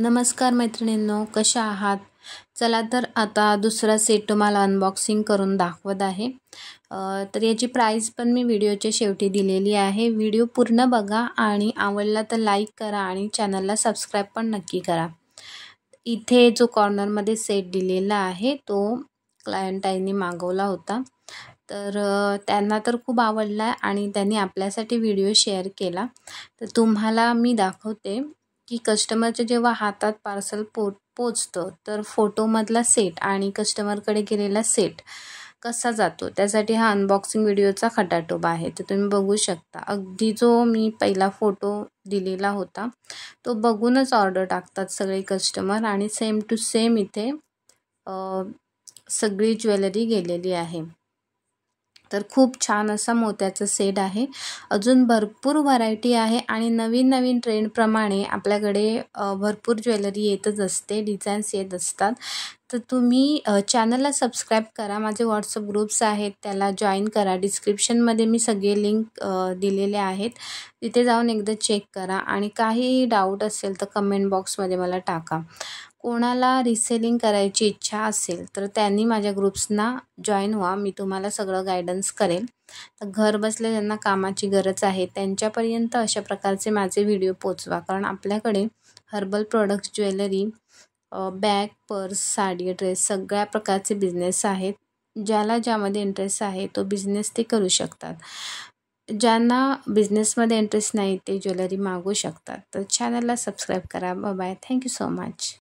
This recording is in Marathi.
नमस्कार मैत्रिणींनो कशा आहात चला तर आता दुसरा सेट तुम्हाला अनबॉक्सिंग करून दाखवत आहे तर याची प्राईज पण मी व्हिडिओच्या शेवटी दिलेली आहे व्हिडिओ पूर्ण बघा आणि आवडला तर लाईक करा आणि चॅनलला सबस्क्राईब पण नक्की करा इथे जो कॉर्नरमध्ये सेट दिलेला आहे तो क्लायंटाईने मागवला होता तर त्यांना तर खूप आवडला आणि त्यांनी आपल्यासाठी व्हिडिओ शेअर केला तर तुम्हाला मी दाखवते की कस्टमरच्या जेव्हा हातात पार्सल पो पोचतं तर फोटोमधला सेट आणि कस्टमरकडे गेलेला सेट कसा जातो त्यासाठी हा अनबॉक्सिंग व्हिडिओचा खटाटोबा आहे तर तुम्ही बघू शकता अगदी जो मी पहिला फोटो दिलेला होता तो बघूनच ऑर्डर टाकतात सगळे कस्टमर आणि सेम टू सेम इथे सगळी ज्वेलरी गेलेली आहे तर खूप छान असा मोत्याचा सेट आहे अजून भरपूर व्हरायटी आहे आणि नवीन नवीन ट्रेंडप्रमाणे आपल्याकडे भरपूर ज्वेलरी येतच असते डिझाईन्स येत असतात तर तुम्ही चॅनलला सबस्क्राईब करा माझे व्हॉट्सअप ग्रुप्स आहेत त्याला जॉईन करा डिस्क्रिप्शनमध्ये मी सगळे लिंक दिलेले आहेत तिथे जाऊन एकदा चेक करा आणि काही डाऊट असेल तर कमेंट बॉक्समध्ये मला टाका कोणाला रिसेलिंग करायची इच्छा असेल तर त्यांनी माझ्या ग्रुप्सना जॉईन व्हा मी तुम्हाला सगळं गायडन्स करेल तर घर बसल्या ज्यांना कामाची गरज आहे त्यांच्यापर्यंत अशा प्रकारचे माझे व्हिडिओ पोचवा कारण आपल्याकडे herbal products jewellery bag purse sari dress सगळ्या प्रकारचे बिझनेस आहेत ज्याला ज्यामध्ये इंटरेस्ट आहे तो बिझनेस ते करू शकतात ज्यांना बिझनेसमध्ये इंटरेस्ट नाही ते ज्वेलरी मागू शकतात तर चॅनलला सबस्क्राईब करा बाय थँक्यू सो मच